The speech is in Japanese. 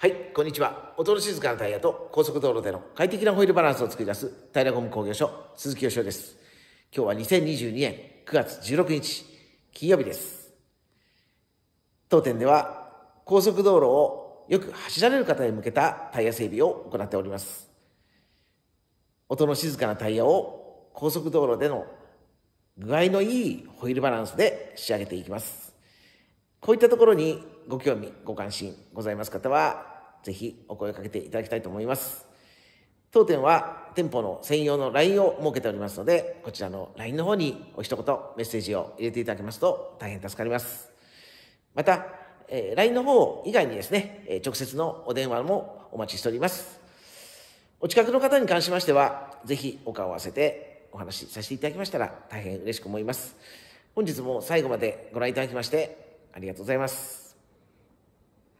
はい、こんにちは。音の静かなタイヤと高速道路での快適なホイールバランスを作り出すタイヤゴム工業所、鈴木義夫です。今日は2022年9月16日、金曜日です。当店では高速道路をよく走られる方に向けたタイヤ整備を行っております。音の静かなタイヤを高速道路での具合のいいホイールバランスで仕上げていきます。こういったところにご興味、ご関心ございます方は、ぜひお声かけていただきたいと思います。当店は店舗の専用の LINE を設けておりますので、こちらの LINE の方にお一言メッセージを入れていただけますと大変助かります。また、えー、LINE の方以外にですね、えー、直接のお電話もお待ちしております。お近くの方に関しましては、ぜひお顔を合わせてお話しさせていただきましたら大変嬉しく思います。本日も最後までご覧いただきましてありがとうございます。